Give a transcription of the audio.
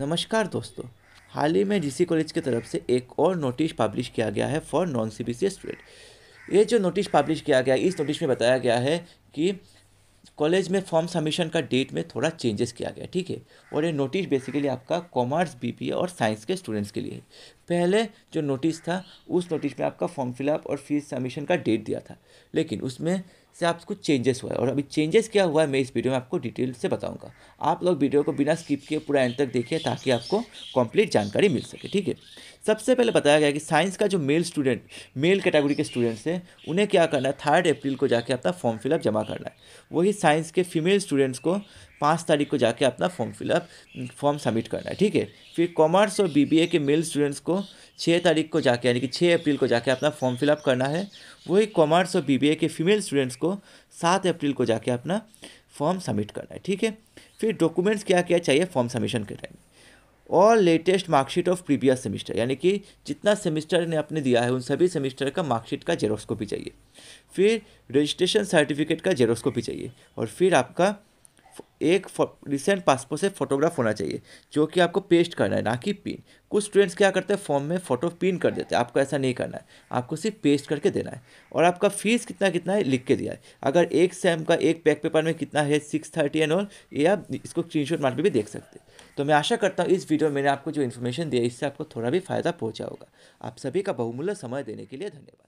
नमस्कार दोस्तों हाल ही में जीसी कॉलेज की तरफ से एक और नोटिस पब्लिश किया गया है for non C B C student ये जो नोटिस पब्लिश किया गया इस नोटिस में बताया गया है कि कॉलेज में फॉर्म सबमिशन का डेट में थोड़ा चेंजेस किया गया ठीक है और ये नोटिस बेसिकली आपका कॉमर्स बीपीए और साइंस के स्टूडेंट्स के लिए है पहले जो नोटिस था उस नोटिस में आपका फॉर्म फिलअप और फीस सबमिशन का डेट दिया था लेकिन उसमें से आप कुछ चेंजेस हुआ है और अभी चेंजेस क्या हुआ है मैं इस वीडियो में आपको डिटेल से बताऊंगा आप लोग वीडियो को बिना स्किप किए पूरा एंड तक देखिए ताकि आपको कंप्लीट जानकारी मिल सके ठीक है सबसे पहले बताया गया कि साइंस का जो मेल स्टूडेंट मेल कैटेगरी के स्टूडेंट्स हैं उन्हें क्या करना है थर्ड अप्रैल को जाके अपना फॉर्म फिलअप जमा करना है वही साइंस के फीमेल स्टूडेंट्स को पाँच तारीख को जाके अपना फॉर्म फिलअप फॉर्म सबमिट करना है ठीक है फिर कॉमर्स और बीबीए के मेल स्टूडेंट्स को छः तारीख को जाके यानी कि छः अप्रैल को जाके अपना फॉर्म फिलअप करना है वही कॉमर्स और बीबीए के फीमेल स्टूडेंट्स को सात अप्रैल को जाके अपना फॉर्म सबमिट करना है ठीक है फिर डॉक्यूमेंट्स क्या क्या चाहिए फॉर्म सबमिशन के टाइम और latest marksheet of previous semester यानी कि जितना सेमिस्टर ने अपने दिया है उन सभी सेमिस्टर का मार्कशीट का जेरोस्कोपी चाहिए फिर रजिस्ट्रेशन सर्टिफिकेट का जेरोस्कोपी चाहिए और फिर आपका एक रिसेंट पासपोर्ट से फोटोग्राफ होना चाहिए जो कि आपको पेस्ट करना है ना कि पिन कुछ स्टूडेंट्स क्या करते हैं फॉर्म में फ़ोटो पिन कर देते हैं आपको ऐसा नहीं करना है आपको सिर्फ पेस्ट करके देना है और आपका फीस कितना कितना है लिख के दिया है अगर एक सेम का एक पैक पेपर में कितना है सिक्स थर्टी एन ऑल ये आप इसको स्क्रीन शॉट मार भी देख सकते हैं तो मैं आशा करता हूँ इस वीडियो में मैंने आपको जो इन्फॉर्मेशन दिया इससे आपको थोड़ा भी फ़ायदा पहुँचा होगा आप सभी का बहुमूल्य समय देने के लिए धन्यवाद